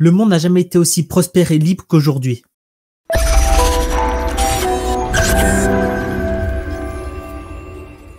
le monde n'a jamais été aussi prospère et libre qu'aujourd'hui.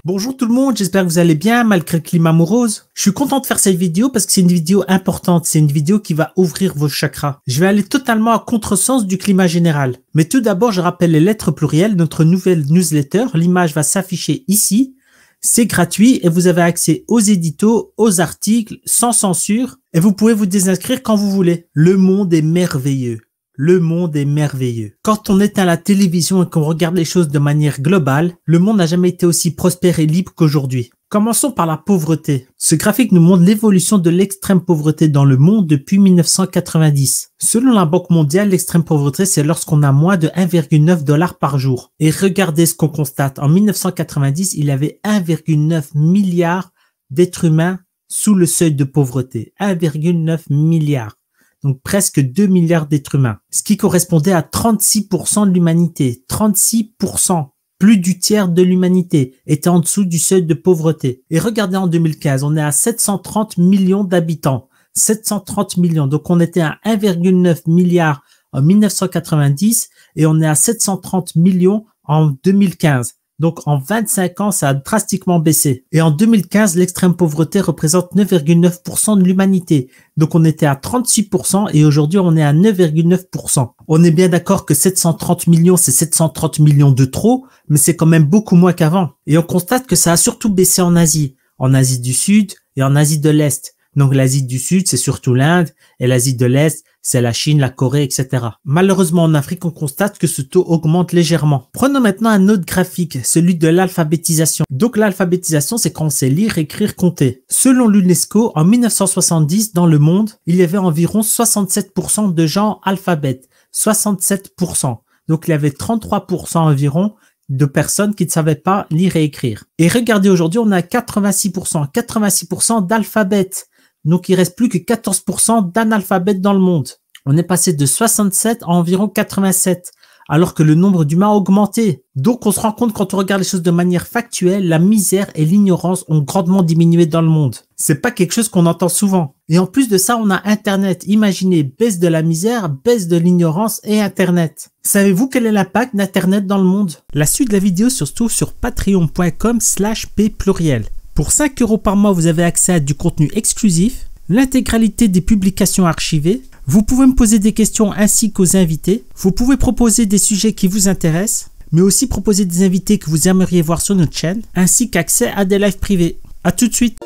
Bonjour tout le monde, j'espère que vous allez bien malgré le climat morose. Je suis content de faire cette vidéo parce que c'est une vidéo importante, c'est une vidéo qui va ouvrir vos chakras. Je vais aller totalement à contresens du climat général. Mais tout d'abord, je rappelle les lettres plurielles, notre nouvelle newsletter. L'image va s'afficher ici c'est gratuit et vous avez accès aux éditos, aux articles, sans censure. Et vous pouvez vous désinscrire quand vous voulez. Le monde est merveilleux. Le monde est merveilleux. Quand on est à la télévision et qu'on regarde les choses de manière globale, le monde n'a jamais été aussi prospère et libre qu'aujourd'hui. Commençons par la pauvreté. Ce graphique nous montre l'évolution de l'extrême pauvreté dans le monde depuis 1990. Selon la Banque mondiale, l'extrême pauvreté, c'est lorsqu'on a moins de 1,9 dollars par jour. Et regardez ce qu'on constate. En 1990, il y avait 1,9 milliard d'êtres humains sous le seuil de pauvreté. 1,9 milliard. Donc presque 2 milliards d'êtres humains. Ce qui correspondait à 36% de l'humanité. 36%. Plus du tiers de l'humanité était en dessous du seuil de pauvreté. Et regardez en 2015, on est à 730 millions d'habitants. 730 millions. Donc on était à 1,9 milliard en 1990 et on est à 730 millions en 2015. Donc en 25 ans, ça a drastiquement baissé. Et en 2015, l'extrême pauvreté représente 9,9% de l'humanité. Donc on était à 36% et aujourd'hui on est à 9,9%. On est bien d'accord que 730 millions, c'est 730 millions de trop, mais c'est quand même beaucoup moins qu'avant. Et on constate que ça a surtout baissé en Asie, en Asie du Sud et en Asie de l'Est. Donc l'Asie du Sud, c'est surtout l'Inde, et l'Asie de l'Est, c'est la Chine, la Corée, etc. Malheureusement, en Afrique, on constate que ce taux augmente légèrement. Prenons maintenant un autre graphique, celui de l'alphabétisation. Donc l'alphabétisation, c'est quand on sait lire, écrire, compter. Selon l'UNESCO, en 1970, dans le monde, il y avait environ 67% de gens alphabètes. 67%. Donc il y avait 33% environ de personnes qui ne savaient pas lire et écrire. Et regardez aujourd'hui, on a 86%, 86% d'alphabètes. Donc il reste plus que 14% d'analphabètes dans le monde. On est passé de 67 à environ 87, alors que le nombre d'humains a augmenté. Donc on se rend compte quand on regarde les choses de manière factuelle, la misère et l'ignorance ont grandement diminué dans le monde. C'est pas quelque chose qu'on entend souvent. Et en plus de ça, on a Internet. Imaginez, baisse de la misère, baisse de l'ignorance et Internet. Savez-vous quel est l'impact d'Internet dans le monde La suite de la vidéo se trouve sur patreon.com slash p pluriel. Pour 5 euros par mois, vous avez accès à du contenu exclusif, l'intégralité des publications archivées. Vous pouvez me poser des questions ainsi qu'aux invités. Vous pouvez proposer des sujets qui vous intéressent, mais aussi proposer des invités que vous aimeriez voir sur notre chaîne, ainsi qu'accès à des lives privés. A tout de suite